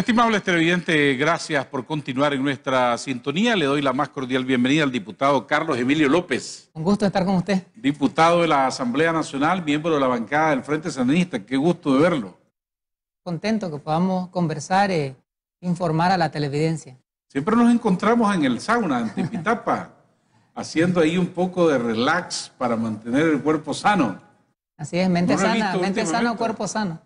Estimable televidentes, gracias por continuar en nuestra sintonía. Le doy la más cordial bienvenida al diputado Carlos Emilio López. Un gusto estar con usted. Diputado de la Asamblea Nacional, miembro de la bancada del Frente Sandinista. Qué gusto de verlo. Contento que podamos conversar e informar a la televidencia. Siempre nos encontramos en el sauna, en Tipitapa, haciendo ahí un poco de relax para mantener el cuerpo sano. Así es, mente sana, mente sana, cuerpo sano.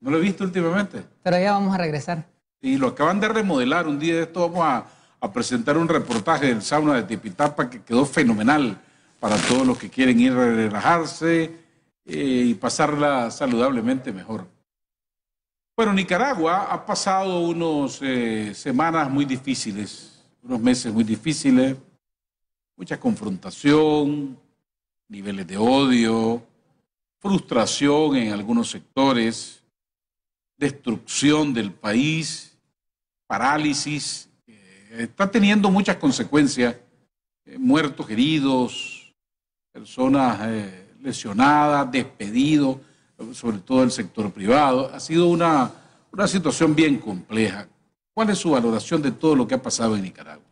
No lo he visto últimamente. Pero ya vamos a regresar. Y lo acaban de remodelar. Un día de esto vamos a, presentar un reportaje del sauna de Tipitapa que quedó fenomenal para todos los que quieren ir a relajarse eh, y pasarla saludablemente mejor. Bueno, Nicaragua ha pasado unas eh, semanas muy difíciles, unos meses muy difíciles, mucha confrontación, niveles de odio, frustración en algunos sectores, destrucción del país parálisis, eh, está teniendo muchas consecuencias, eh, muertos, heridos, personas eh, lesionadas, despedidos, sobre todo el sector privado. Ha sido una, una situación bien compleja. ¿Cuál es su valoración de todo lo que ha pasado en Nicaragua?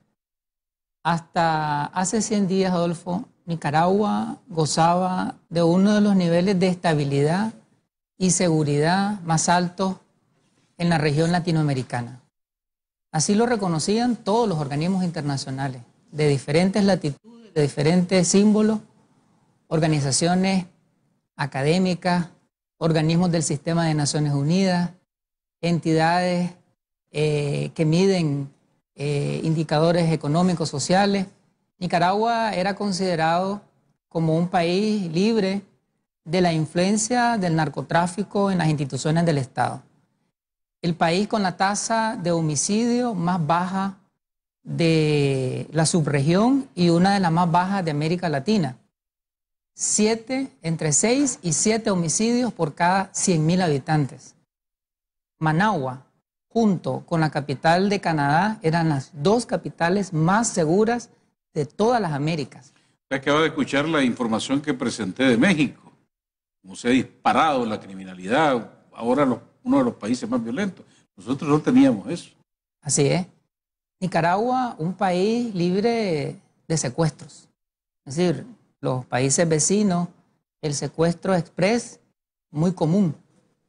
Hasta hace 100 días, Adolfo, Nicaragua gozaba de uno de los niveles de estabilidad y seguridad más altos en la región latinoamericana. Así lo reconocían todos los organismos internacionales, de diferentes latitudes, de diferentes símbolos, organizaciones académicas, organismos del sistema de Naciones Unidas, entidades eh, que miden eh, indicadores económicos, sociales. Nicaragua era considerado como un país libre de la influencia del narcotráfico en las instituciones del Estado el país con la tasa de homicidio más baja de la subregión y una de las más bajas de América Latina. Siete, entre seis y siete homicidios por cada 100.000 habitantes. Managua, junto con la capital de Canadá, eran las dos capitales más seguras de todas las Américas. Usted acaba de escuchar la información que presenté de México. Cómo se ha disparado la criminalidad, ahora los uno de los países más violentos. Nosotros no teníamos eso. Así es. Nicaragua, un país libre de secuestros. Es decir, los países vecinos, el secuestro express muy común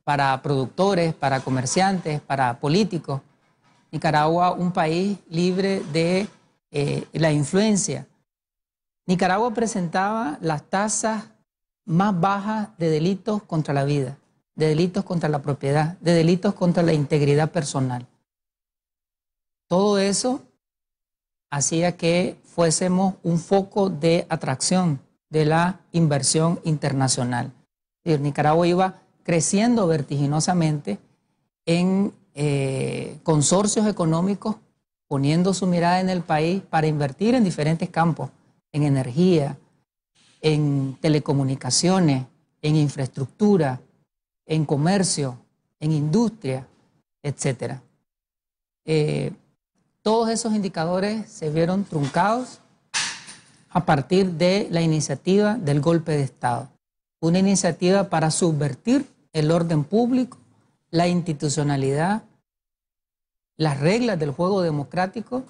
para productores, para comerciantes, para políticos. Nicaragua, un país libre de eh, la influencia. Nicaragua presentaba las tasas más bajas de delitos contra la vida de delitos contra la propiedad, de delitos contra la integridad personal. Todo eso hacía que fuésemos un foco de atracción de la inversión internacional. Nicaragua iba creciendo vertiginosamente en eh, consorcios económicos, poniendo su mirada en el país para invertir en diferentes campos, en energía, en telecomunicaciones, en infraestructura, en comercio, en industria, etc. Eh, todos esos indicadores se vieron truncados a partir de la iniciativa del golpe de Estado, una iniciativa para subvertir el orden público, la institucionalidad, las reglas del juego democrático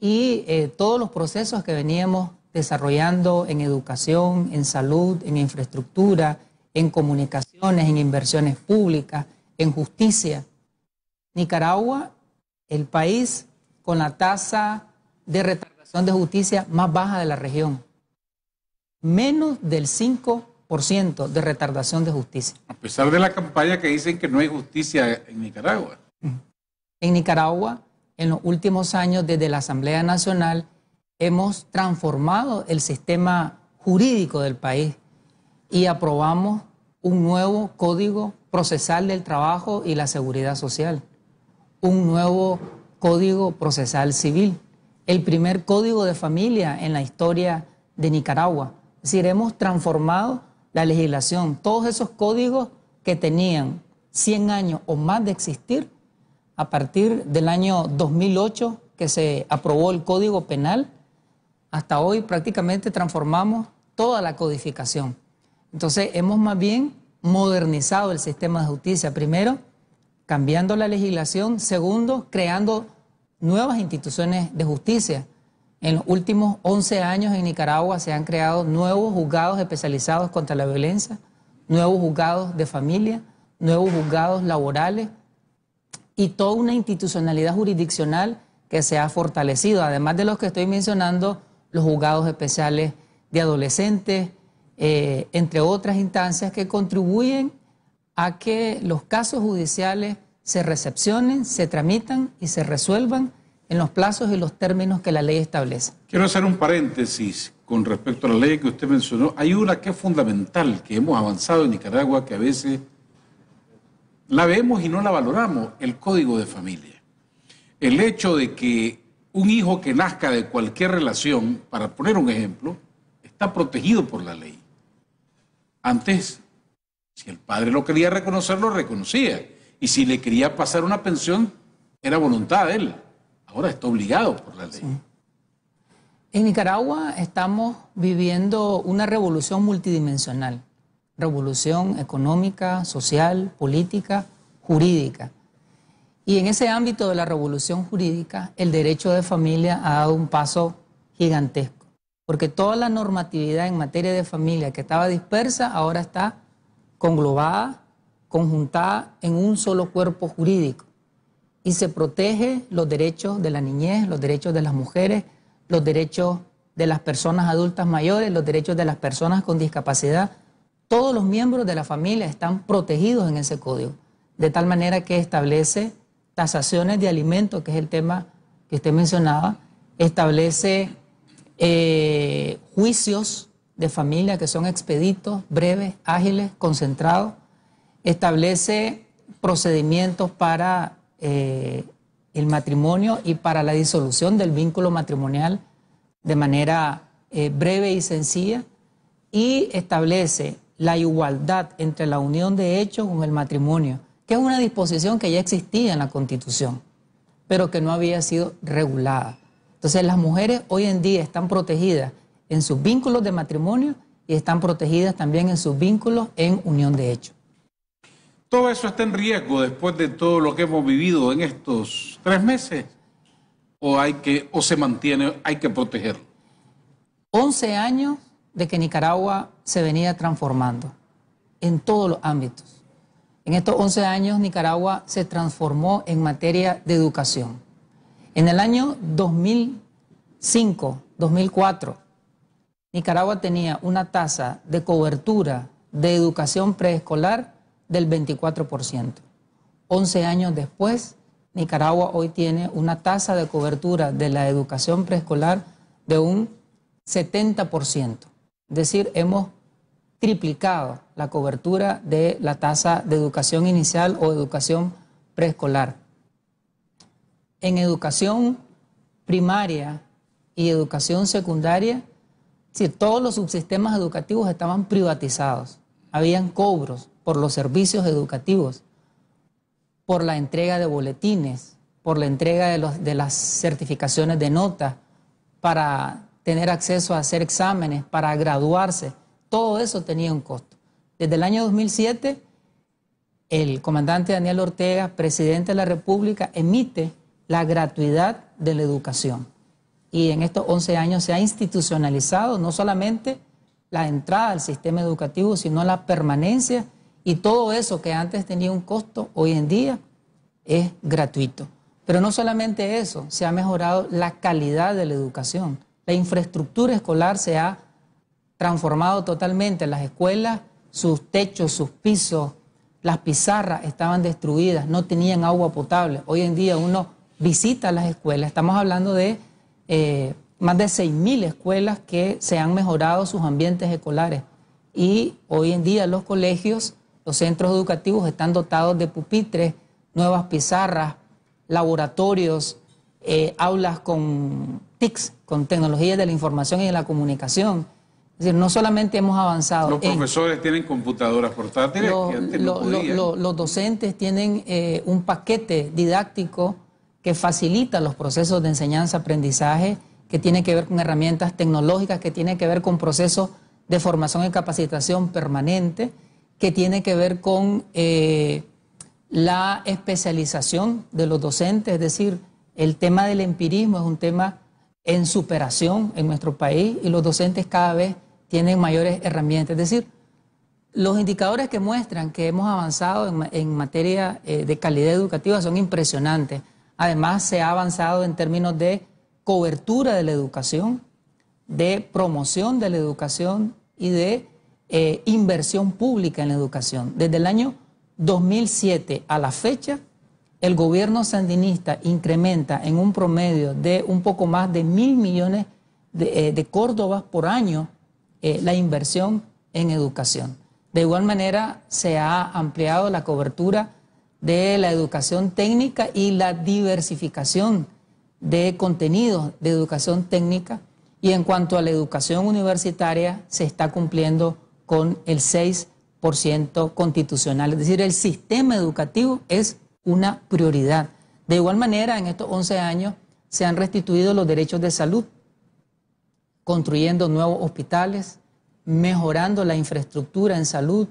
y eh, todos los procesos que veníamos desarrollando en educación, en salud, en infraestructura, en comunicaciones, en inversiones públicas, en justicia. Nicaragua, el país con la tasa de retardación de justicia más baja de la región. Menos del 5% de retardación de justicia. A pesar de la campaña que dicen que no hay justicia en Nicaragua. En Nicaragua, en los últimos años, desde la Asamblea Nacional, hemos transformado el sistema jurídico del país y aprobamos un nuevo código procesal del trabajo y la seguridad social, un nuevo código procesal civil, el primer código de familia en la historia de Nicaragua. Es decir, hemos transformado la legislación. Todos esos códigos que tenían 100 años o más de existir, a partir del año 2008 que se aprobó el Código Penal, hasta hoy prácticamente transformamos toda la codificación. Entonces, hemos más bien modernizado el sistema de justicia. Primero, cambiando la legislación. Segundo, creando nuevas instituciones de justicia. En los últimos 11 años en Nicaragua se han creado nuevos juzgados especializados contra la violencia, nuevos juzgados de familia, nuevos juzgados laborales y toda una institucionalidad jurisdiccional que se ha fortalecido, además de los que estoy mencionando, los juzgados especiales de adolescentes, eh, entre otras instancias que contribuyen a que los casos judiciales se recepcionen, se tramitan y se resuelvan en los plazos y los términos que la ley establece. Quiero hacer un paréntesis con respecto a la ley que usted mencionó. Hay una que es fundamental, que hemos avanzado en Nicaragua, que a veces la vemos y no la valoramos, el código de familia. El hecho de que un hijo que nazca de cualquier relación, para poner un ejemplo, está protegido por la ley. Antes, si el padre lo quería reconocer, lo reconocía. Y si le quería pasar una pensión, era voluntad de él. Ahora está obligado por la ley. En Nicaragua estamos viviendo una revolución multidimensional, revolución económica, social, política, jurídica. Y en ese ámbito de la revolución jurídica, el derecho de familia ha dado un paso gigantesco porque toda la normatividad en materia de familia que estaba dispersa ahora está conglobada, conjuntada en un solo cuerpo jurídico y se protege los derechos de la niñez, los derechos de las mujeres, los derechos de las personas adultas mayores, los derechos de las personas con discapacidad. Todos los miembros de la familia están protegidos en ese código, de tal manera que establece tasaciones de alimentos, que es el tema que usted mencionaba, establece eh, juicios de familia que son expeditos, breves, ágiles, concentrados. Establece procedimientos para eh, el matrimonio y para la disolución del vínculo matrimonial de manera eh, breve y sencilla y establece la igualdad entre la unión de hecho con el matrimonio, que es una disposición que ya existía en la Constitución, pero que no había sido regulada. Entonces las mujeres hoy en día están protegidas en sus vínculos de matrimonio y están protegidas también en sus vínculos en unión de hecho. Todo eso está en riesgo después de todo lo que hemos vivido en estos tres meses. O hay que, o se mantiene, hay que protegerlo. 11 años de que Nicaragua se venía transformando en todos los ámbitos. En estos 11 años Nicaragua se transformó en materia de educación en el año 2005, 2004, Nicaragua tenía una tasa de cobertura de educación preescolar del 24%. 11 años después, Nicaragua hoy tiene una tasa de cobertura de la educación preescolar de un 70%. Es decir, hemos triplicado la cobertura de la tasa de educación inicial o educación preescolar en educación primaria y educación secundaria, si todos los subsistemas educativos estaban privatizados, habían cobros por los servicios educativos, por la entrega de boletines, por la entrega de, las certificaciones de nota para tener acceso a hacer exámenes, para graduarse, todo eso tenía un costo. Desde el año 2007, el comandante Daniel Ortega, presidente de la República, emite la gratuidad de la educación. Y en estos 11 años se ha institucionalizado no solamente la entrada al sistema educativo, sino la permanencia y todo eso que antes tenía un costo, hoy en día es gratuito. Pero no solamente eso, se ha mejorado la calidad de la educación. La infraestructura escolar se ha transformado totalmente. Las escuelas, sus techos, sus pisos, las pizarras estaban destruidas, no tenían agua potable. Hoy en día uno visita las escuelas. Estamos hablando de eh, más de 6.000 escuelas que se han mejorado sus ambientes escolares. Y hoy en día los colegios, los centros educativos están dotados de pupitres, nuevas pizarras, laboratorios, eh, aulas con TICs, con tecnologías de la información y de la comunicación. Es decir, no solamente hemos avanzado. Los profesores tienen computadoras portátiles. los docentes tienen eh, un paquete didáctico que facilita los procesos de enseñanza-aprendizaje, que tiene que ver con herramientas tecnológicas, que tiene que ver con procesos de formación y capacitación permanente, que tiene que ver con eh, la especialización de los docentes, es decir, el tema del empirismo es un tema en superación en nuestro país y los docentes cada vez tienen mayores herramientas, es decir, los indicadores que muestran que hemos avanzado en, materia eh, de calidad educativa son impresionantes. Además, se ha avanzado en términos de cobertura de la educación, de promoción de la educación y de eh, inversión pública en la educación. Desde el año 2007 a la fecha, el gobierno sandinista incrementa en un promedio de un poco más de mil millones de, eh, córdobas por año eh, la inversión en educación. De igual manera, se ha ampliado la cobertura de la educación técnica y la diversificación de contenidos de educación técnica. Y en cuanto a la educación universitaria, se está cumpliendo con el 6% constitucional. Es decir, el sistema educativo es una prioridad. De igual manera, en estos 11 años se han restituido los derechos de salud, construyendo nuevos hospitales, mejorando la infraestructura en salud,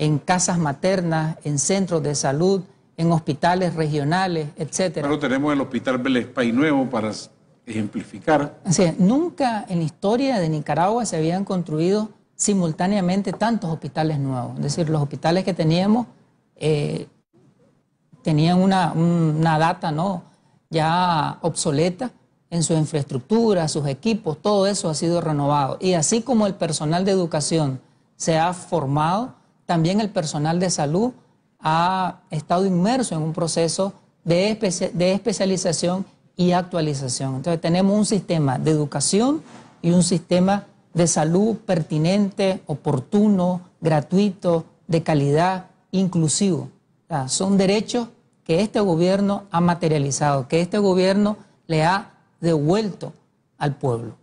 en casas maternas, en centros de salud, en hospitales regionales, etcétera. Pero tenemos el Hospital Vélez y Nuevo para ejemplificar. Así nunca en la historia de Nicaragua se habían construido simultáneamente tantos hospitales nuevos. Es decir, los hospitales que teníamos eh, tenían una, data ¿no? ya obsoleta en su infraestructura, sus equipos, todo eso ha sido renovado. Y así como el personal de educación se ha formado, también el personal de salud ha estado inmerso en un proceso de, especialización y actualización. Entonces tenemos un sistema de educación y un sistema de salud pertinente, oportuno, gratuito, de calidad, inclusivo. son derechos que este gobierno ha materializado, que este gobierno le ha devuelto al pueblo.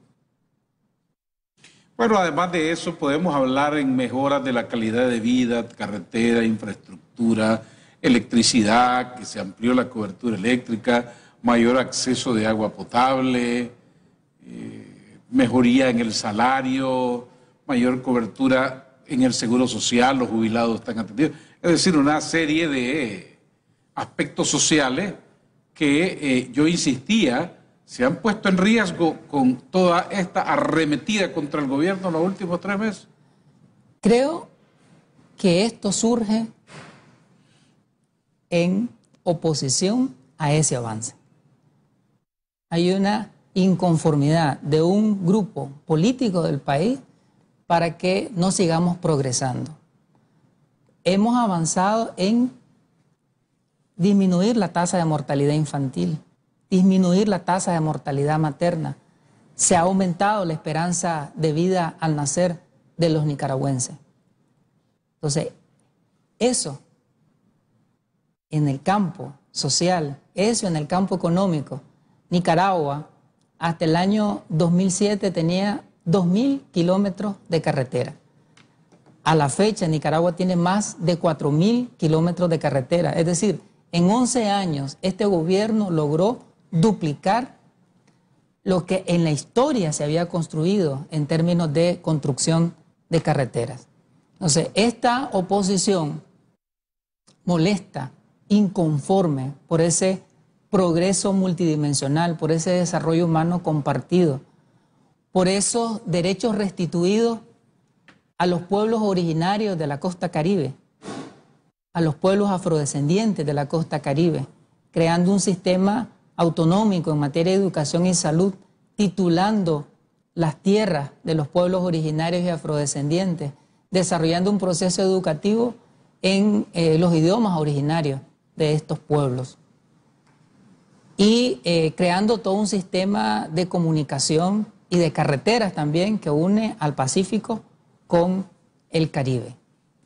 Bueno, además de eso, podemos hablar en mejoras de la calidad de vida, carretera, infraestructura, electricidad, que se amplió la cobertura eléctrica, mayor acceso de agua potable, eh, mejoría en el salario, mayor cobertura en el seguro social, los jubilados están atendidos. Es decir, una serie de aspectos sociales que eh, yo insistía se han puesto en riesgo con toda esta arremetida contra el gobierno en los últimos tres meses? Creo que esto surge en oposición a ese avance. Hay una inconformidad de un grupo político del país para que no sigamos progresando. Hemos avanzado en disminuir la tasa de mortalidad infantil disminuir la tasa de mortalidad materna. Se ha aumentado la esperanza de vida al nacer de los nicaragüenses. Entonces, eso en el campo social, eso en el campo económico. Nicaragua hasta el año 2007 tenía 2.000 kilómetros de carretera. A la fecha Nicaragua tiene más de 4.000 kilómetros de carretera. Es decir, en 11 años este gobierno logró duplicar lo que en la historia se había construido en términos de construcción de carreteras. Entonces, esta oposición molesta, inconforme por ese progreso multidimensional, por ese desarrollo humano compartido, por esos derechos restituidos a los pueblos originarios de la costa caribe, a los pueblos afrodescendientes de la costa caribe, creando un sistema autonómico en materia de educación y salud, titulando las tierras de los pueblos originarios y afrodescendientes, desarrollando un proceso educativo en eh, los idiomas originarios de estos pueblos y eh, creando todo un sistema de comunicación y de carreteras también que une al Pacífico con el Caribe.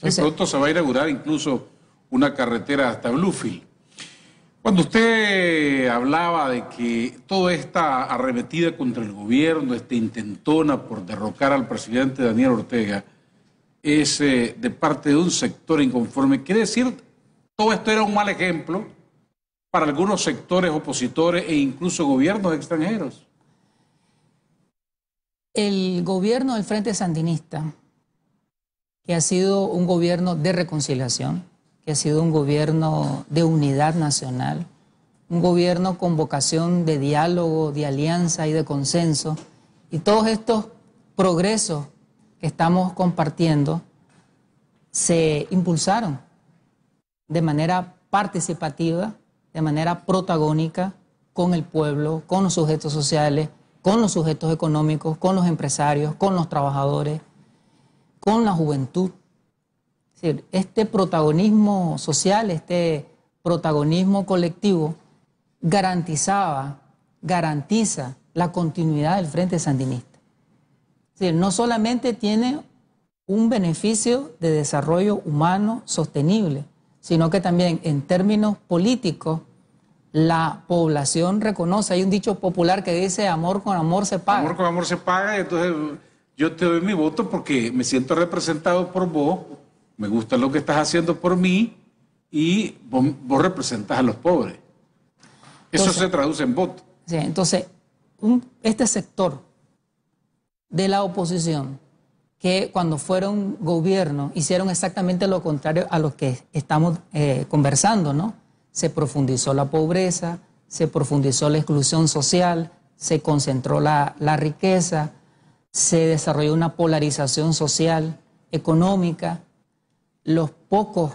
Entonces, se va a inaugurar incluso una carretera hasta Bluefield. Cuando usted hablaba de que toda esta arremetida contra el gobierno, esta intentona por derrocar al presidente Daniel Ortega, es eh, de parte de un sector inconforme, quiere decir, todo esto era un mal ejemplo para algunos sectores opositores e incluso gobiernos extranjeros. El gobierno del Frente Sandinista, que ha sido un gobierno de reconciliación, ha sido un gobierno de unidad nacional, un gobierno con vocación de diálogo, de alianza y de consenso. Y todos estos progresos que estamos compartiendo se impulsaron de manera participativa, de manera protagónica con el pueblo, con los sujetos sociales, con los sujetos económicos, con los empresarios, con los trabajadores, con la juventud este protagonismo social, este protagonismo colectivo, garantizaba, garantiza la continuidad del Frente Sandinista. no solamente tiene un beneficio de desarrollo humano sostenible, sino que también en términos políticos la población reconoce. Hay un dicho popular que dice amor con amor se paga. Amor con amor se paga, entonces yo te doy mi voto porque me siento representado por vos, me gusta lo que estás haciendo por mí y vos, representás representas a los pobres. Eso se traduce en voto. entonces, este sector de la oposición, que cuando fueron gobierno hicieron exactamente lo contrario a lo que estamos eh, conversando, ¿no? Se profundizó la pobreza, se profundizó la exclusión social, se concentró la, la riqueza, se desarrolló una polarización social, económica, los pocos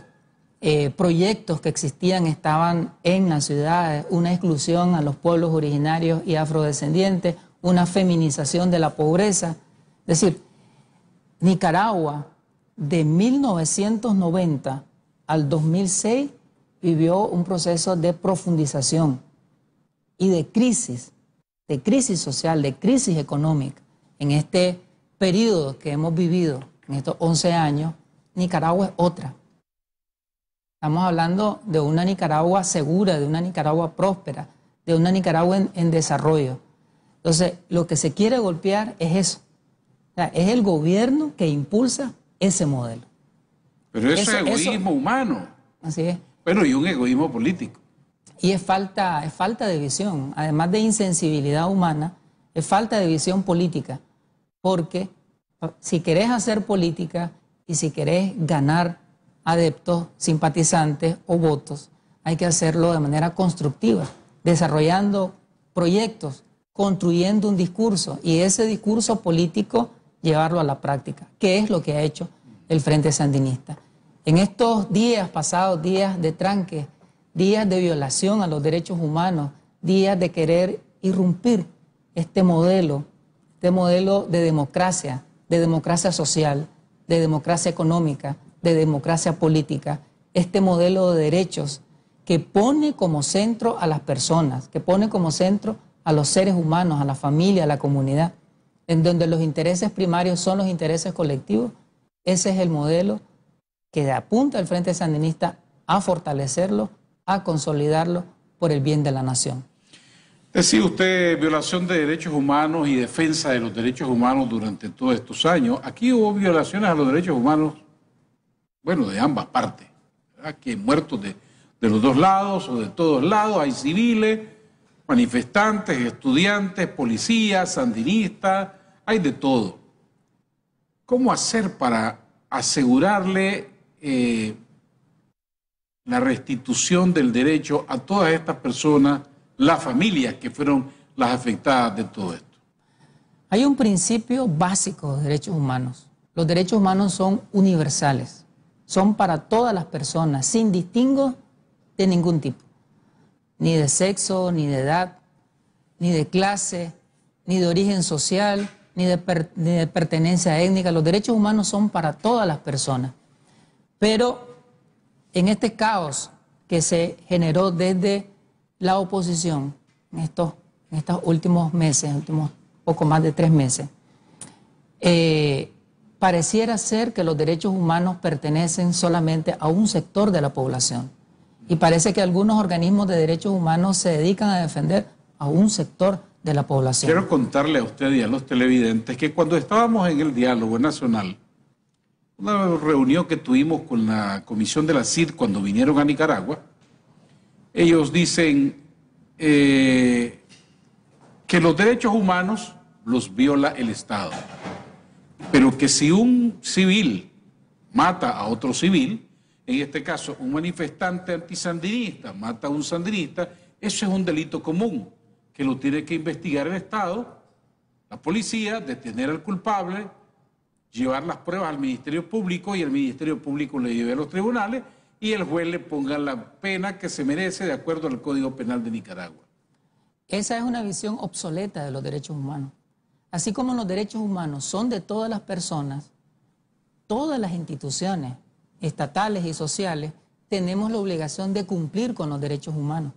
eh, proyectos que existían estaban en las ciudades, una exclusión a los pueblos originarios y afrodescendientes, una feminización de la pobreza. Es decir, Nicaragua de 1990 al 2006 vivió un proceso de profundización y de crisis, de crisis social, de crisis económica. En este periodo que hemos vivido, en estos 11 años, Nicaragua es otra. Estamos hablando de una Nicaragua segura, de una Nicaragua próspera, de una Nicaragua en, desarrollo. Entonces, lo que se quiere golpear es eso. es el gobierno que impulsa ese modelo. Pero eso, es egoísmo humano. Así es. Bueno, y un egoísmo político. Y es falta, es falta de visión, además de insensibilidad humana, es falta de visión política. Porque si querés hacer política y si querés ganar adeptos, simpatizantes o votos, hay que hacerlo de manera constructiva, desarrollando proyectos, construyendo un discurso y ese discurso político llevarlo a la práctica, que es lo que ha hecho el Frente Sandinista. En estos días pasados, días de tranque, días de violación a los derechos humanos, días de querer irrumpir este modelo, este modelo de democracia, de democracia social, de democracia económica, de democracia política, este modelo de derechos que pone como centro a las personas, que pone como centro a los seres humanos, a la familia, a la comunidad, en donde los intereses primarios son los intereses colectivos, ese es el modelo que apunta el Frente Sandinista a fortalecerlo, a consolidarlo por el bien de la nación. Es decir, usted, violación de derechos humanos y defensa de los derechos humanos durante todos estos años. Aquí hubo violaciones a los derechos humanos, bueno, de ambas partes. Aquí hay muertos de, los dos lados o de todos lados, hay civiles, manifestantes, estudiantes, policías, sandinistas, hay de todo. ¿Cómo hacer para asegurarle eh, la restitución del derecho a todas estas personas? las familias que fueron las afectadas de todo esto. Hay un principio básico de derechos humanos. Los derechos humanos son universales, son para todas las personas, sin distingo de ningún tipo, ni de sexo, ni de edad, ni de clase, ni de origen social, ni de, ni de pertenencia étnica. Los derechos humanos son para todas las personas. Pero en este caos que se generó desde la oposición en estos, en estos últimos meses, últimos poco más de tres meses, eh, pareciera ser que los derechos humanos pertenecen solamente a un sector de la población. Y parece que algunos organismos de derechos humanos se dedican a defender a un sector de la población. Quiero contarle a usted y a los televidentes que cuando estábamos en el diálogo nacional, una reunión que tuvimos con la comisión de la CID cuando vinieron a Nicaragua, ellos dicen eh, que los derechos humanos los viola el Estado, pero que si un civil mata a otro civil, en este caso un manifestante antisandinista mata a un sandinista, eso es un delito común que lo tiene que investigar el Estado, la policía, detener al culpable, llevar las pruebas al Ministerio Público y el Ministerio Público le lleve a los tribunales y el juez le ponga la pena que se merece de acuerdo al Código Penal de Nicaragua. Esa es una visión obsoleta de los derechos humanos. Así como los derechos humanos son de todas las personas, todas las instituciones estatales y sociales tenemos la obligación de cumplir con los derechos humanos.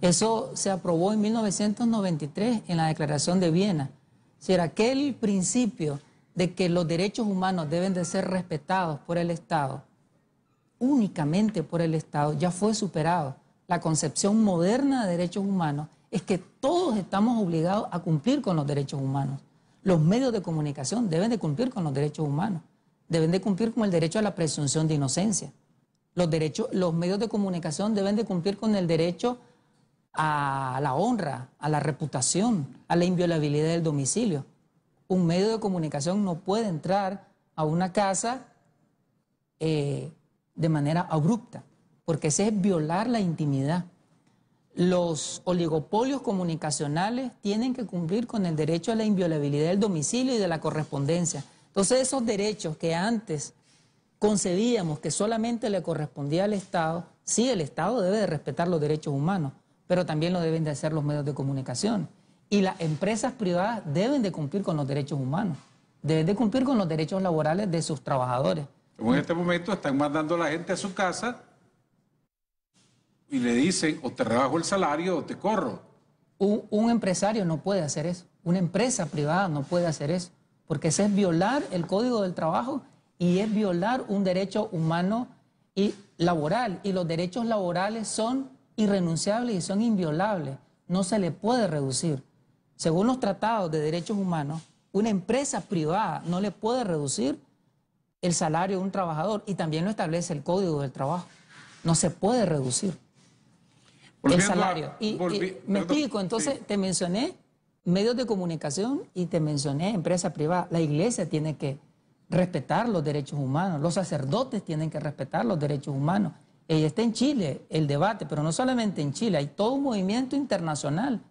Eso se aprobó en 1993 en la Declaración de Viena. Si era aquel principio de que los derechos humanos deben de ser respetados por el Estado, únicamente por el Estado ya fue superado. La concepción moderna de derechos humanos es que todos estamos obligados a cumplir con los derechos humanos. Los medios de comunicación deben de cumplir con los derechos humanos, deben de cumplir con el derecho a la presunción de inocencia. Los, medios de comunicación deben de cumplir con el derecho a la honra, a la reputación, a la inviolabilidad del domicilio. Un medio de comunicación no puede entrar a una casa eh, de manera abrupta, porque ese es violar la intimidad. Los oligopolios comunicacionales tienen que cumplir con el derecho a la inviolabilidad del domicilio y de la correspondencia. Entonces esos derechos que antes concebíamos que solamente le correspondía al Estado, sí, el Estado debe de respetar los derechos humanos, pero también lo deben de hacer los medios de comunicación. Y las empresas privadas deben de cumplir con los derechos humanos, deben de cumplir con los derechos laborales de sus trabajadores. En este momento están mandando a la gente a su casa y le dicen o te rebajo el salario o te corro. Un, empresario no puede hacer eso, una empresa privada no puede hacer eso, porque ese es violar el código del trabajo y es violar un derecho humano y laboral. Y los derechos laborales son irrenunciables y son inviolables, no se le puede reducir. Según los tratados de derechos humanos, una empresa privada no le puede reducir el salario de un trabajador y también lo establece el Código del Trabajo. No se puede reducir el salario. y, me explico, entonces te mencioné medios de comunicación y te mencioné empresa privada. La iglesia tiene que respetar los derechos humanos, los sacerdotes tienen que respetar los derechos humanos. Y eh, está en Chile el debate, pero no solamente en Chile, hay todo un movimiento internacional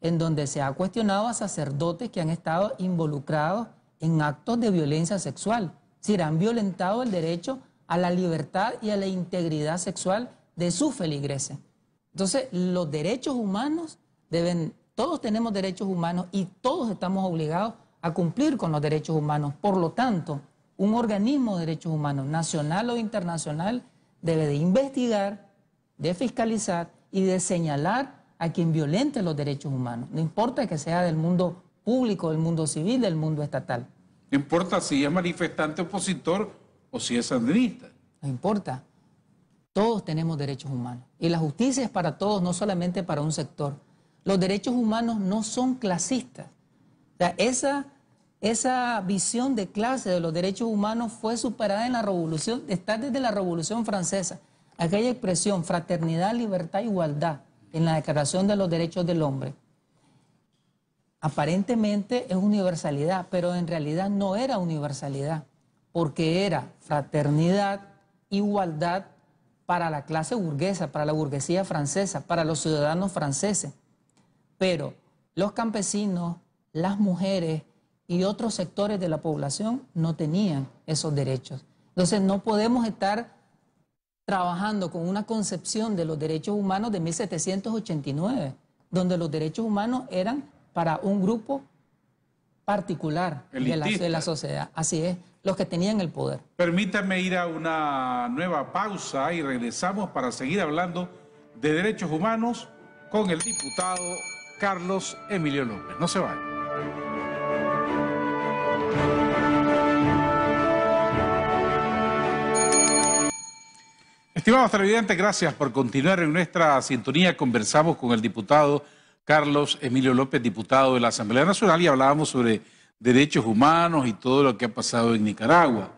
en donde se ha cuestionado a sacerdotes que han estado involucrados en actos de violencia sexual decir, han violentado el derecho a la libertad y a la integridad sexual de sus feligreses. Entonces, los derechos humanos deben, todos tenemos derechos humanos y todos estamos obligados a cumplir con los derechos humanos. Por lo tanto, un organismo de derechos humanos, nacional o internacional, debe de investigar, de fiscalizar y de señalar a quien violente los derechos humanos, no importa que sea del mundo público, del mundo civil, del mundo estatal. No importa si es manifestante opositor o si es sandinista. No importa. Todos tenemos derechos humanos. Y la justicia es para todos, no solamente para un sector. Los derechos humanos no son clasistas. esa, esa visión de clase de los derechos humanos fue superada en la revolución, está desde la revolución francesa. Aquella expresión, fraternidad, libertad, igualdad, en la Declaración de los Derechos del Hombre aparentemente es universalidad, pero en realidad no era universalidad, porque era fraternidad, igualdad para la clase burguesa, para la burguesía francesa, para los ciudadanos franceses. Pero los campesinos, las mujeres y otros sectores de la población no tenían esos derechos. Entonces no podemos estar trabajando con una concepción de los derechos humanos de 1789, donde los derechos humanos eran para un grupo particular de la, sociedad. Así es, los que tenían el poder. Permítame ir a una nueva pausa y regresamos para seguir hablando de derechos humanos con el diputado Carlos Emilio López. No se vayan. Estimados televidentes, gracias por continuar en nuestra sintonía. Conversamos con el diputado Carlos Emilio López, diputado de la Asamblea Nacional, y hablábamos sobre derechos humanos y todo lo que ha pasado en Nicaragua.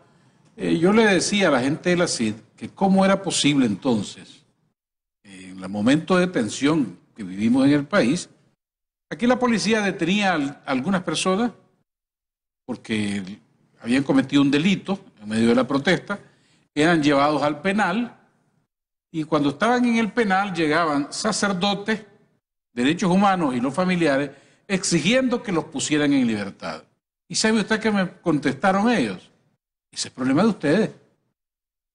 Eh, yo le decía a la gente de la CID que cómo era posible entonces, en el momento de tensión que vivimos en el país, aquí la policía detenía a algunas personas porque habían cometido un delito en medio de la protesta, eran llevados al penal y cuando estaban en el penal llegaban sacerdotes, derechos humanos y los familiares, exigiendo que los pusieran en libertad. ¿Y sabe usted que me contestaron ellos? Ese es problema de ustedes.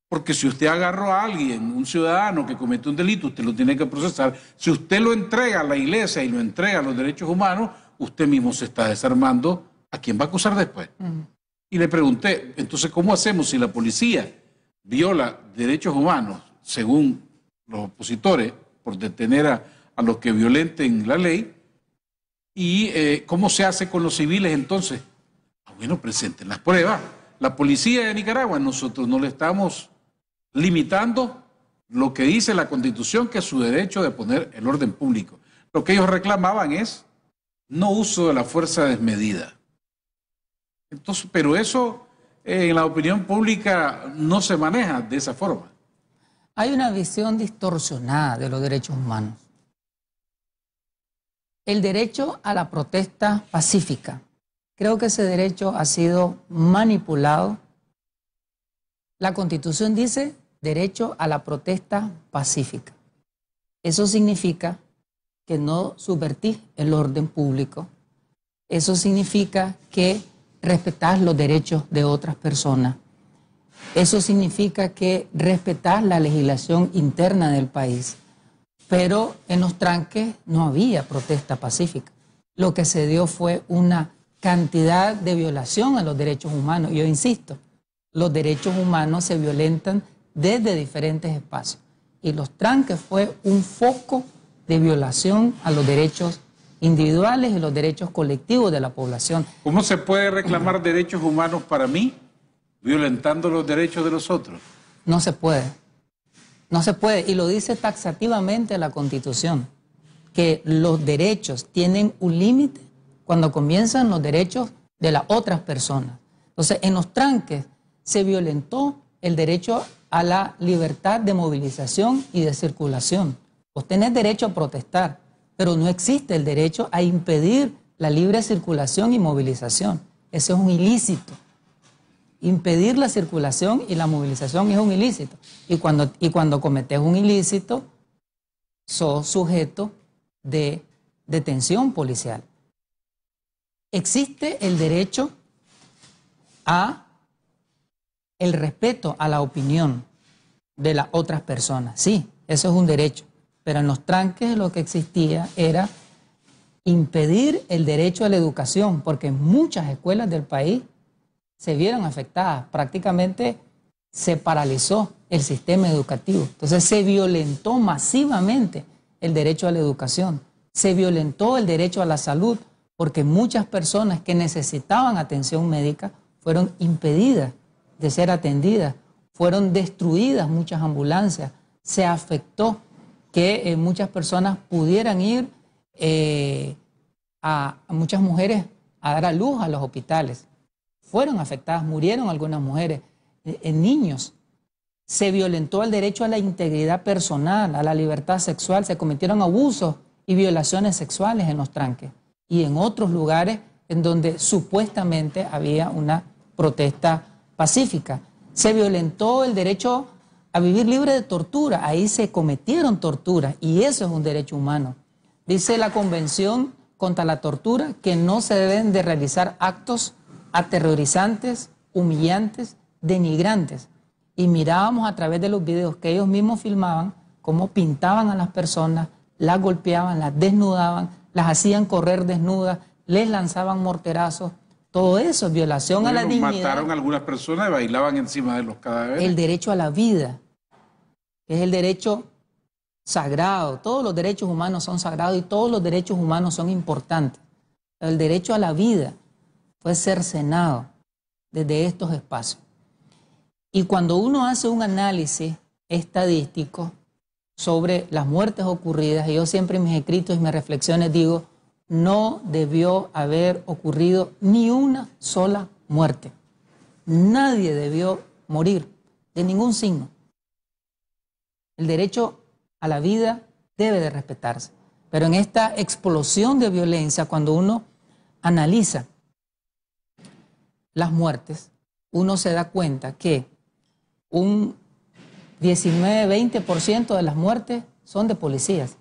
Porque si usted agarró a alguien, un ciudadano que cometió un delito, usted lo tiene que procesar. Si usted lo entrega a la iglesia y lo entrega a los derechos humanos, usted mismo se está desarmando a quién va a acusar después. Y le pregunté, entonces, ¿cómo hacemos si la policía viola derechos humanos, según los opositores, por detener a, a los que violenten la ley. ¿Y eh, cómo se hace con los civiles entonces? Ah, bueno, presenten las pruebas. La policía de Nicaragua, nosotros no le estamos limitando lo que dice la Constitución, que es su derecho de poner el orden público. Lo que ellos reclamaban es no uso de la fuerza desmedida. Entonces, pero eso eh, en la opinión pública no se maneja de esa forma. Hay una visión distorsionada de los derechos humanos el derecho a la protesta pacífica. Creo que ese derecho ha sido manipulado. La constitución dice derecho a la protesta pacífica. Eso significa que no subvertir el orden público. Eso significa que respetás los derechos de otras personas. Eso significa que respetás la legislación interna del país pero en los tranques no había protesta pacífica. Lo que se dio fue una cantidad de violación a los derechos humanos. Yo insisto, los derechos humanos se violentan desde diferentes espacios y los tranques fue un foco de violación a los derechos individuales y los derechos colectivos de la población. ¿Cómo se puede reclamar derechos humanos para mí violentando los derechos de los otros? No se puede. No se puede. Y lo dice taxativamente la Constitución, que los derechos tienen un límite cuando comienzan los derechos de las otras personas. Entonces, en los tranques se violentó el derecho a la libertad de movilización y de circulación. Vos tiene derecho a protestar, pero no existe el derecho a impedir la libre circulación y movilización. Ese es un ilícito. Impedir la circulación y la movilización es un ilícito. Y cuando, y cuando cometes un ilícito, sos sujeto de detención policial. Existe el derecho a el respeto a la opinión de las otras personas. Sí, eso es un derecho. Pero en los tranques lo que existía era impedir el derecho a la educación, porque en muchas escuelas del país se vieron afectadas. Prácticamente se paralizó el sistema educativo. Entonces se violentó masivamente el derecho a la educación, se violentó el derecho a la salud, porque muchas personas que necesitaban atención médica fueron impedidas de ser atendidas, fueron destruidas muchas ambulancias, se afectó que eh, muchas personas pudieran ir eh, a muchas mujeres a dar a luz a los hospitales fueron afectadas, murieron algunas mujeres, en eh, eh, niños. Se violentó el derecho a la integridad personal, a la libertad sexual, se cometieron abusos y violaciones sexuales en los tranques y en otros lugares en donde supuestamente había una protesta pacífica. Se violentó el derecho a vivir libre de tortura, ahí se cometieron torturas y eso es un derecho humano. Dice la Convención contra la Tortura que no se deben de realizar actos aterrorizantes, humillantes, denigrantes. Y mirábamos a través de los videos que ellos mismos filmaban cómo pintaban a las personas, las golpeaban, las desnudaban, las hacían correr desnudas, les lanzaban morterazos. Todo eso, es violación a la dignidad. Mataron a algunas personas y bailaban encima de los cadáveres. El derecho a la vida, es el derecho sagrado. Todos los derechos humanos son sagrados y todos los derechos humanos son importantes. El derecho a la vida, fue cercenado desde estos espacios. Y cuando uno hace un análisis estadístico sobre las muertes ocurridas, y yo siempre en mis escritos y mis reflexiones digo, no debió haber ocurrido ni una sola muerte. Nadie debió morir de ningún signo. El derecho a la vida debe de respetarse. Pero en esta explosión de violencia, cuando uno analiza las muertes, uno se da cuenta que un 19-20% de las muertes son de policías.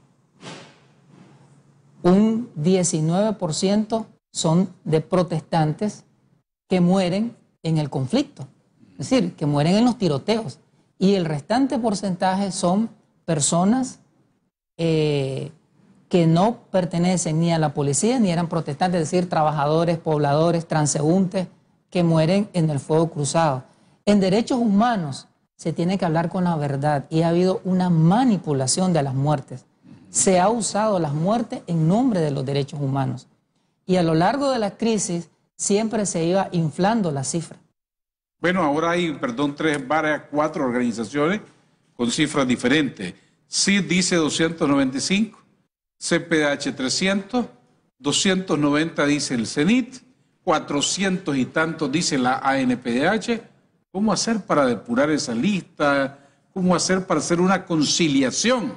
Un 19% son de protestantes que mueren en el conflicto, es decir, que mueren en los tiroteos. Y el restante porcentaje son personas eh, que no pertenecen ni a la policía ni eran protestantes, es decir, trabajadores, pobladores, transeúntes, que mueren en el fuego cruzado. En derechos humanos se tiene que hablar con la verdad y ha habido una manipulación de las muertes. Se ha usado las muertes en nombre de los derechos humanos. Y a lo largo de la crisis siempre se iba inflando la cifra. Bueno, ahora hay, perdón, tres, varias, cuatro organizaciones con cifras diferentes. CID dice 295, CPH 300, 290 dice el CENIT, 400 y tantos, dice la ANPDH. ¿Cómo hacer para depurar esa lista? ¿Cómo hacer para hacer una conciliación?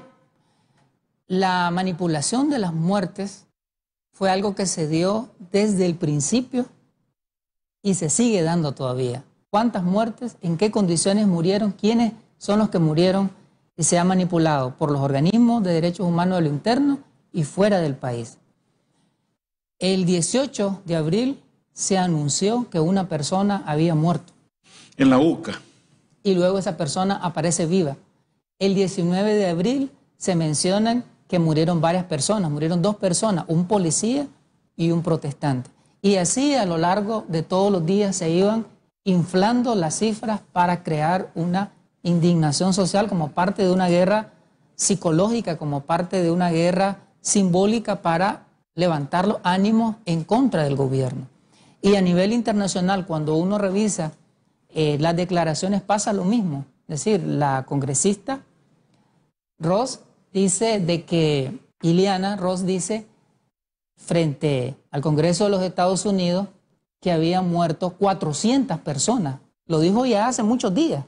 La manipulación de las muertes fue algo que se dio desde el principio y se sigue dando todavía. ¿Cuántas muertes? ¿En qué condiciones murieron? ¿Quiénes son los que murieron? Y se ha manipulado por los organismos de derechos humanos de lo interno y fuera del país. El 18 de abril se anunció que una persona había muerto. En la UCA. Y luego esa persona aparece viva. El 19 de abril se mencionan que murieron varias personas, murieron dos personas, un policía y un protestante. Y así a lo largo de todos los días se iban inflando las cifras para crear una indignación social como parte de una guerra psicológica, como parte de una guerra simbólica para levantar los ánimos en contra del gobierno. Y a nivel internacional, cuando uno revisa eh, las declaraciones, pasa lo mismo. Es decir, la congresista Ross dice de que, Iliana Ross dice, frente al Congreso de los Estados Unidos, que habían muerto 400 personas. Lo dijo ya hace muchos días.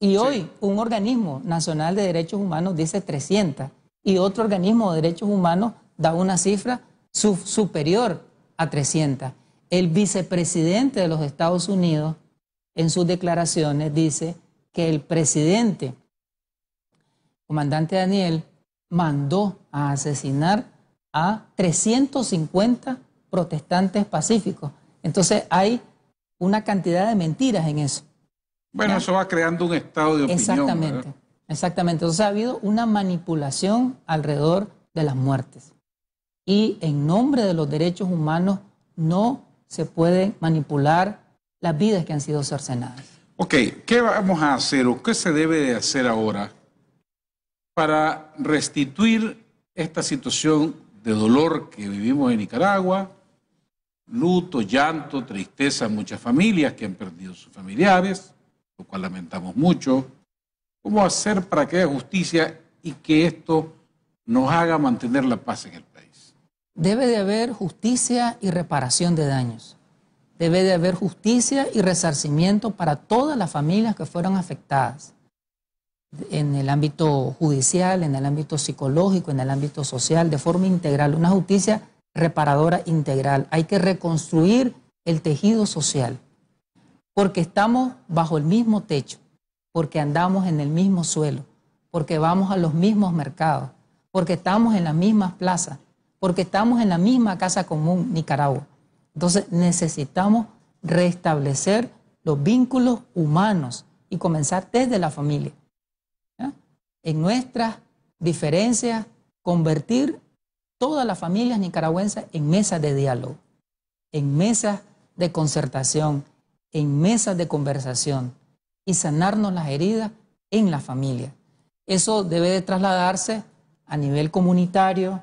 Y hoy un organismo nacional de derechos humanos dice 300 y otro organismo de derechos humanos da una cifra superior a 300. El vicepresidente de los Estados Unidos en sus declaraciones dice que el presidente, comandante Daniel, mandó a asesinar a 350 protestantes pacíficos. Entonces hay una cantidad de mentiras en eso. Bueno, eso va creando un estado de opinión. Exactamente, exactamente. Entonces ha habido una manipulación alrededor de las muertes. Y en nombre de los derechos humanos no se puede manipular las vidas que han sido cercenadas. Ok, ¿qué vamos a hacer o qué se debe de hacer ahora para restituir esta situación de dolor que vivimos en Nicaragua? Luto, llanto, tristeza en muchas familias que han perdido sus familiares, lo cual lamentamos mucho. ¿Cómo hacer para que haya justicia y que esto nos haga mantener la paz en el país? debe de haber justicia y reparación de daños. Debe de haber justicia y resarcimiento para todas las familias que fueron afectadas en el ámbito judicial, en el ámbito psicológico, en el ámbito social, de forma integral, una justicia reparadora integral. Hay que reconstruir el tejido social, porque estamos bajo el mismo techo, porque andamos en el mismo suelo, porque vamos a los mismos mercados, porque estamos en las mismas plazas, porque estamos en la misma casa común, Nicaragua. Entonces necesitamos restablecer los vínculos humanos y comenzar desde la familia. En nuestras diferencias, convertir todas las familias nicaragüenses en mesas de diálogo, en mesas de concertación, en mesas de conversación y sanarnos las heridas en la familia. Eso debe de trasladarse a nivel comunitario,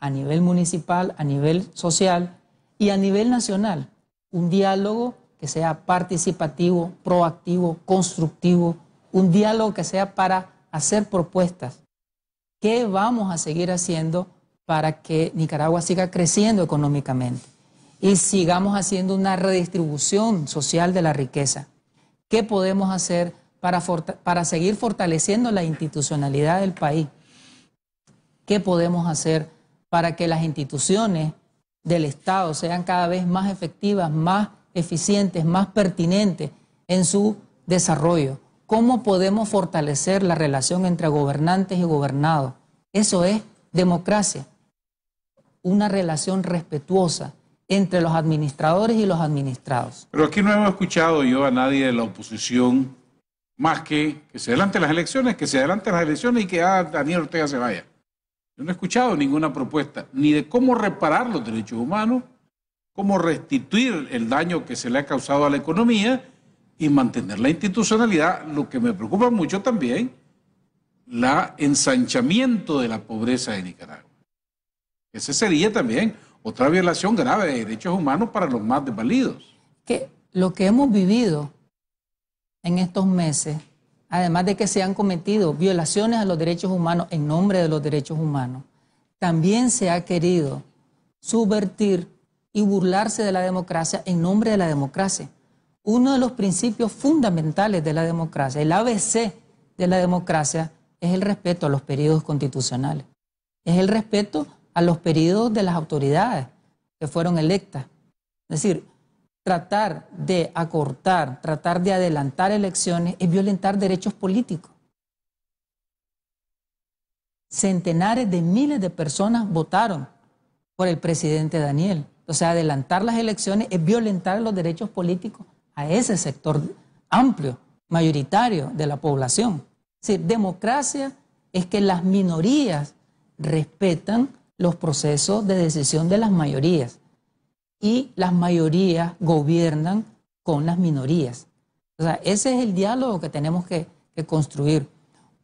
a nivel municipal, a nivel social y a nivel nacional. Un diálogo que sea participativo, proactivo, constructivo, un diálogo que sea para hacer propuestas. ¿Qué vamos a seguir haciendo para que Nicaragua siga creciendo económicamente y sigamos haciendo una redistribución social de la riqueza? ¿Qué podemos hacer para, para seguir fortaleciendo la institucionalidad del país? ¿Qué podemos hacer para que las instituciones del Estado sean cada vez más efectivas, más eficientes, más pertinentes en su desarrollo. ¿Cómo podemos fortalecer la relación entre gobernantes y gobernados? Eso es democracia, una relación respetuosa entre los administradores y los administrados. Pero aquí no hemos escuchado yo a nadie de la oposición más que que se adelanten las elecciones, que se adelanten las elecciones y que ah, Daniel Ortega se vaya. Yo no he escuchado ninguna propuesta ni de cómo reparar los derechos humanos, cómo restituir el daño que se le ha causado a la economía y mantener la institucionalidad. Lo que me preocupa mucho también, la ensanchamiento de la pobreza de Nicaragua. Ese sería también otra violación grave de derechos humanos para los más desvalidos. lo que hemos vivido en estos meses además de que se han cometido violaciones a los derechos humanos en nombre de los derechos humanos, también se ha querido subvertir y burlarse de la democracia en nombre de la democracia. Uno de los principios fundamentales de la democracia, el ABC de la democracia, es el respeto a los periodos constitucionales, es el respeto a los periodos de las autoridades que fueron electas. Es decir, tratar de acortar, tratar de adelantar elecciones es violentar derechos políticos. Centenares de miles de personas votaron por el presidente Daniel. O sea, adelantar las elecciones es violentar los derechos políticos a ese sector amplio, mayoritario de la población. Es decir, democracia es que las minorías respetan los procesos de decisión de las mayorías y las mayorías gobiernan con las minorías. O sea, ese es el diálogo que tenemos que, construir.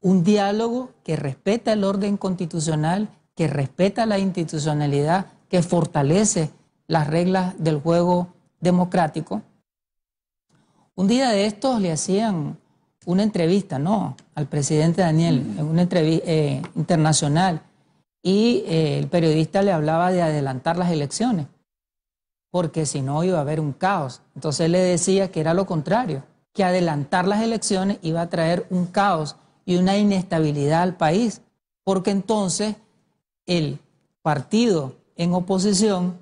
Un diálogo que respeta el orden constitucional, que respeta la institucionalidad, que fortalece las reglas del juego democrático. Un día de estos le hacían una entrevista, ¿no? Al presidente Daniel, mm. en una entrevista eh, internacional, y eh, el periodista le hablaba de adelantar las elecciones porque si no iba a haber un caos. Entonces le decía que era lo contrario, que adelantar las elecciones iba a traer un caos y una inestabilidad al país, porque entonces el partido en oposición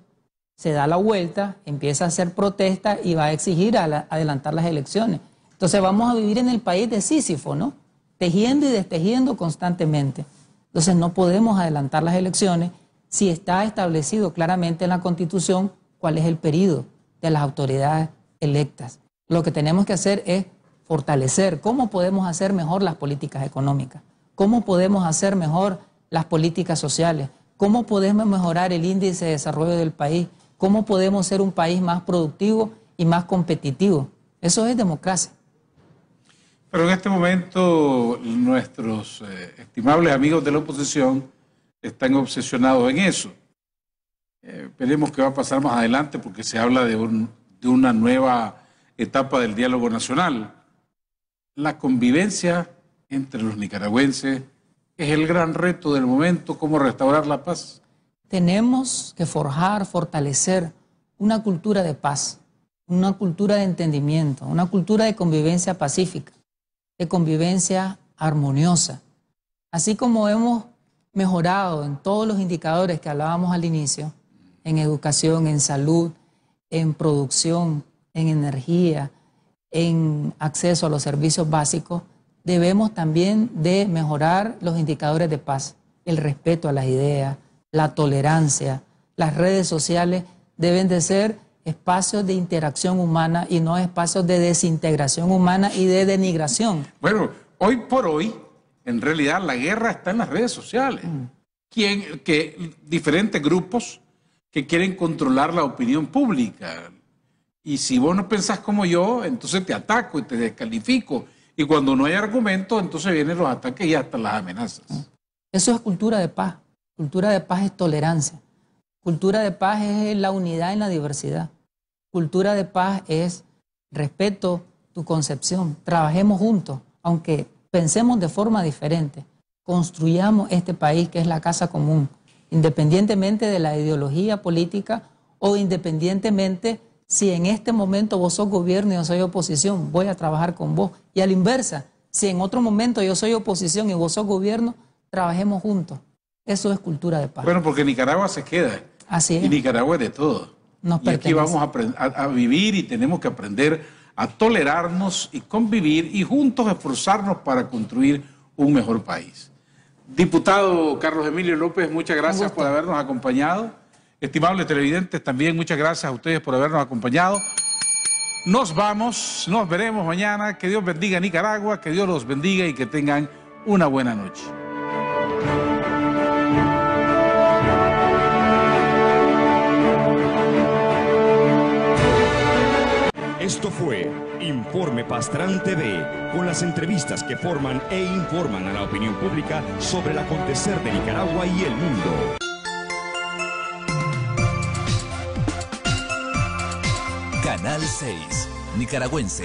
se da la vuelta, empieza a hacer protesta y va a exigir adelantar las elecciones. Entonces vamos a vivir en el país de Sísifo, ¿no? Tejiendo y destejiendo constantemente. Entonces no podemos adelantar las elecciones si está establecido claramente en la Constitución cuál es el periodo de las autoridades electas. Lo que tenemos que hacer es fortalecer cómo podemos hacer mejor las políticas económicas, cómo podemos hacer mejor las políticas sociales, cómo podemos mejorar el índice de desarrollo del país, cómo podemos ser un país más productivo y más competitivo. Eso es democracia. Pero en este momento nuestros eh, estimables amigos de la oposición están obsesionados en eso. Esperemos eh, que va a pasar más adelante porque se habla de, un, de una nueva etapa del diálogo nacional. La convivencia entre los nicaragüenses es el gran reto del momento, cómo restaurar la paz. Tenemos que forjar, fortalecer una cultura de paz, una cultura de entendimiento, una cultura de convivencia pacífica, de convivencia armoniosa. Así como hemos mejorado en todos los indicadores que hablábamos al inicio, en educación, en salud, en producción, en energía, en acceso a los servicios básicos, debemos también de mejorar los indicadores de paz, el respeto a las ideas, la tolerancia. Las redes sociales deben de ser espacios de interacción humana y no espacios de desintegración humana y de denigración. Bueno, hoy por hoy, en realidad la guerra está en las redes sociales. Mm. que diferentes grupos que quieren controlar la opinión pública. Y si vos no pensás como yo, entonces te ataco y te descalifico. Y cuando no hay argumento, entonces vienen los ataques y hasta las amenazas. Ah. Eso es cultura de paz. Cultura de paz es tolerancia. Cultura de paz es la unidad en la diversidad. Cultura de paz es respeto tu concepción. Trabajemos juntos, aunque pensemos de forma diferente. Construyamos este país que es la casa común independientemente de la ideología política o independientemente si en este momento vos sos gobierno y yo soy oposición, voy a trabajar con vos. Y a la inversa, si en otro momento yo soy oposición y vos sos gobierno, trabajemos juntos. Eso es cultura de paz. Bueno, porque Nicaragua se queda. Así es. Y Nicaragua es de todo. Nos y aquí vamos a, aprender a vivir y tenemos que aprender a tolerarnos y convivir y juntos esforzarnos para construir un mejor país. Diputado Carlos Emilio López, muchas gracias por habernos acompañado. Estimables televidentes, también muchas gracias a ustedes por habernos acompañado. Nos vamos, nos veremos mañana. Que Dios bendiga a Nicaragua, que Dios los bendiga y que tengan una buena noche. Esto fue Informe Pastrán TV, con las entrevistas que forman e informan a la opinión pública sobre el acontecer de Nicaragua y el mundo. Canal 6, nicaragüense.